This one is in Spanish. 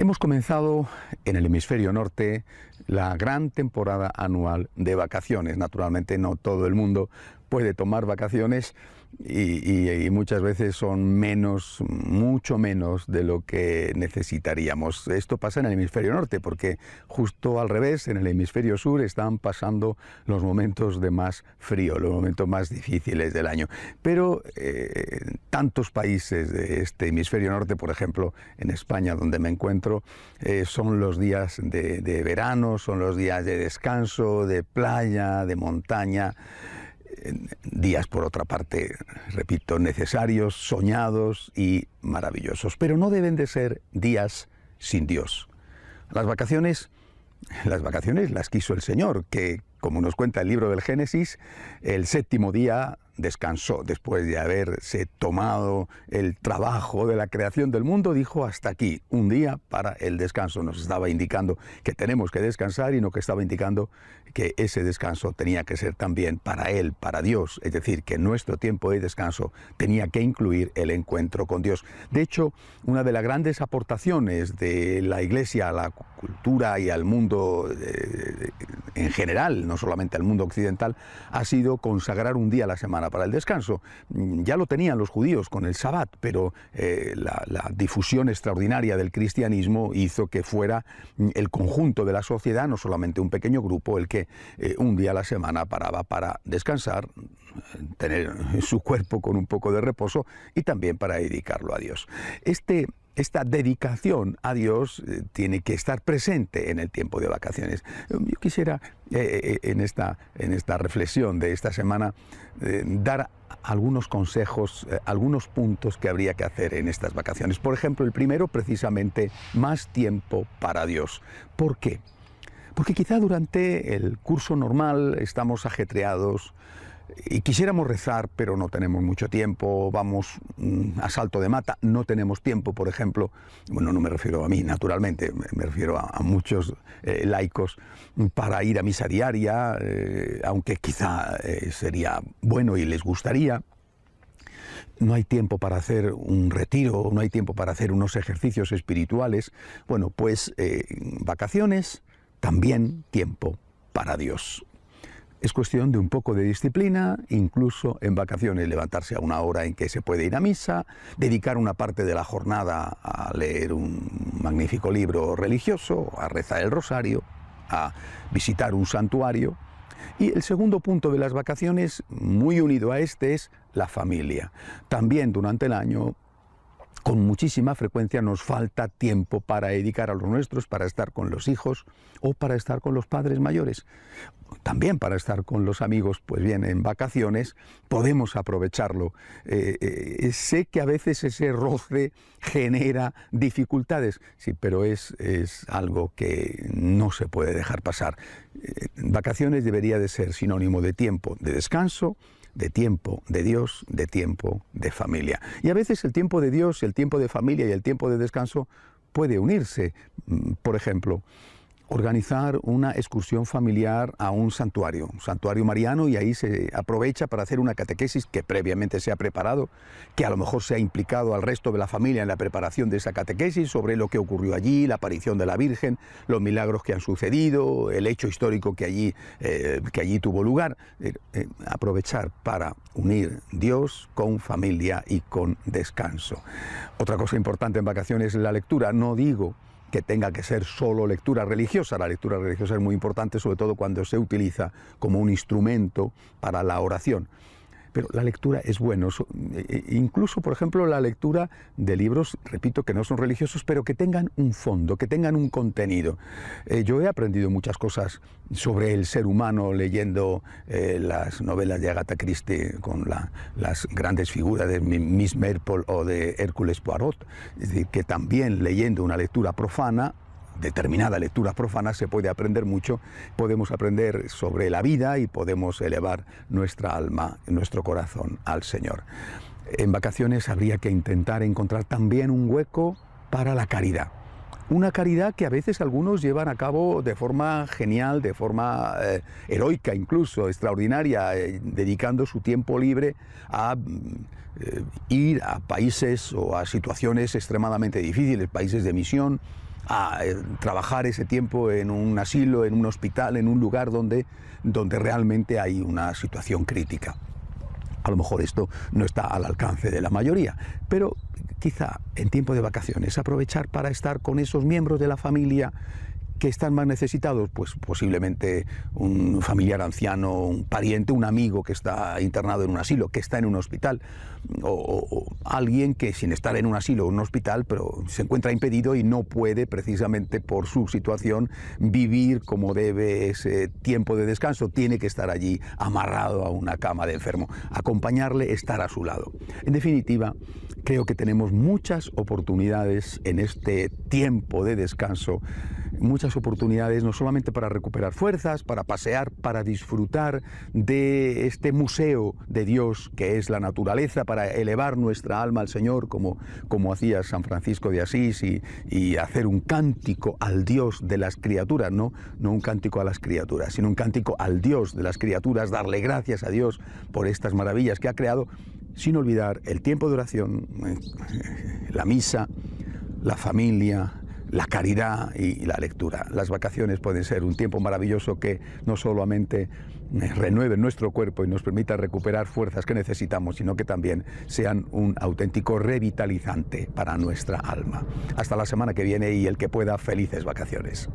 Hemos comenzado en el hemisferio norte la gran temporada anual de vacaciones. Naturalmente no todo el mundo puede tomar vacaciones y, muchas veces son menos, mucho menos de lo que necesitaríamos. Esto pasa en el hemisferio norte, porque justo al revés, en el hemisferio sur están pasando los momentos de más frío, los momentos más difíciles del año. Pero eh, tantos países de este hemisferio norte, por ejemplo, en España, donde me encuentro, eh, son los días de verano, son los días de descanso, de playa, de montaña Días, por otra parte, repito, necesarios, soñados y maravillosos, pero no deben de ser días sin Dios. Las vacaciones, las vacaciones las quiso el Señor, que como nos cuenta el libro del Génesis, el séptimo día descansó después de haberse tomado el trabajo de la creación del mundo, dijo hasta aquí, un día para el descanso. Nos estaba indicando que tenemos que descansar y no que estaba indicando que ese descanso tenía que ser también para Él, para Dios. Es decir, que nuestro tiempo de descanso tenía que incluir el encuentro con Dios. De hecho, una de las grandes aportaciones de la Iglesia a la cultura y al mundo eh, en general, no solamente al mundo occidental, ha sido consagrar un día a la semana para el descanso. Mm, ya lo tenían los judíos con el Sabbat, pero eh, la, difusión extraordinaria del cristianismo hizo que fuera mm, el conjunto de la sociedad, no solamente un pequeño grupo, el que eh, un día a la semana paraba para descansar, mm, tener su cuerpo con un poco de reposo y también para dedicarlo a Dios. Este esta dedicación a Dios eh, tiene que estar presente en el tiempo de vacaciones. Um, yo quisiera eh, eh, en, esta, en esta reflexión de esta semana dar algunos consejos, algunos puntos que habría que hacer en estas vacaciones. Por ejemplo, el primero, precisamente, más tiempo para Dios. ¿Por qué? Porque quizá durante el curso normal estamos ajetreados, y quisiéramos rezar, pero no tenemos mucho tiempo, vamos mm, a salto de mata, no tenemos tiempo, por ejemplo, bueno, no me refiero a mí, naturalmente, me refiero a, muchos eh, laicos para ir a misa diaria, eh, aunque quizá eh, sería bueno y les gustaría. No hay tiempo para hacer un retiro, no hay tiempo para hacer unos ejercicios espirituales. Bueno, pues vacaciones, también tiempo para Dios. Es cuestión de un poco de disciplina, incluso en vacaciones levantarse a una hora en que se puede ir a misa, dedicar una parte de la jornada a leer un magnífico libro religioso, a rezar el rosario, a visitar un santuario. Y el segundo punto de las vacaciones, muy unido a este, es la familia. También durante el año con muchísima frecuencia nos falta tiempo para dedicar a los nuestros, para estar con los hijos o para estar con los padres mayores. También para estar con los amigos, pues bien, en vacaciones podemos aprovecharlo. Eh, eh, eh, sé que a veces ese roce genera dificultades, sí, pero es, algo que no se puede dejar pasar. vacaciones debería de ser sinónimo de tiempo, de descanso, de tiempo de Dios, de tiempo de familia. Y a veces el tiempo de Dios, el tiempo de familia y el tiempo de descanso puede unirse. Mm, por ejemplo, organizar una excursión familiar a un santuario, un santuario mariano, y ahí se aprovecha para hacer una catequesis que previamente se ha preparado, que a lo mejor se ha implicado al resto de la familia en la preparación de esa catequesis sobre lo que ocurrió allí, la aparición de la Virgen, los milagros que han sucedido, el hecho histórico que allí, eh, que allí tuvo lugar. Eh, eh, aprovechar para unir Dios con familia y con descanso. Otra cosa importante en vacaciones es la lectura. No digo que tenga que ser solo lectura religiosa. La lectura religiosa es muy importante, sobre todo cuando se utiliza como un instrumento para la oración. Pero la lectura es bueno. Eh, eh, incluso, por ejemplo, la lectura de libros, repito, que no son religiosos, pero que tengan un fondo, que tengan un contenido. Eh, yo he aprendido muchas cosas sobre el ser humano leyendo las novelas de Agatha Christie con las grandes figuras de Miss Merple o de Hércules Poirot. que también leyendo una lectura profana determinada lectura profana se puede aprender mucho, podemos aprender sobre la vida y podemos elevar nuestra alma, nuestro corazón al Señor. En vacaciones habría que intentar encontrar también un hueco para la caridad una caridad que a veces algunos llevan a cabo de forma genial, de forma eh, heroica incluso, extraordinaria, eh, dedicando su tiempo libre a eh, ir a países o a situaciones extremadamente difíciles, países de misión, a eh, trabajar ese tiempo en un asilo, en un hospital, en un lugar donde, donde realmente hay una situación crítica. A lo mejor esto no está al alcance de la mayoría, pero quizá en tiempo de vacaciones aprovechar para estar con esos miembros de la familia que están más necesitados? Pues posiblemente un familiar anciano, un pariente, un amigo que está internado en un asilo, que está en un hospital, o, alguien que sin estar en un asilo o un hospital, pero se encuentra impedido y no puede precisamente por su situación vivir como debe ese tiempo de descanso, tiene que estar allí amarrado a una cama de enfermo, acompañarle, estar a su lado. En definitiva, creo que tenemos muchas oportunidades en este tiempo de descanso muchas oportunidades, no solamente para recuperar fuerzas, para pasear, para disfrutar de este museo de Dios que es la naturaleza, para elevar nuestra alma al Señor, como, como hacía San Francisco de Asís, y, y hacer un cántico al Dios de las criaturas, ¿no? no un cántico a las criaturas, sino un cántico al Dios de las criaturas, darle gracias a Dios por estas maravillas que ha creado, sin olvidar el tiempo de oración, eh, la misa, la familia, la caridad y la lectura. Las vacaciones pueden ser un tiempo maravilloso que no solamente eh, renueve nuestro cuerpo y nos permita recuperar fuerzas que necesitamos, sino que también sean un auténtico revitalizante para nuestra alma. Hasta la semana que viene y el que pueda, felices vacaciones.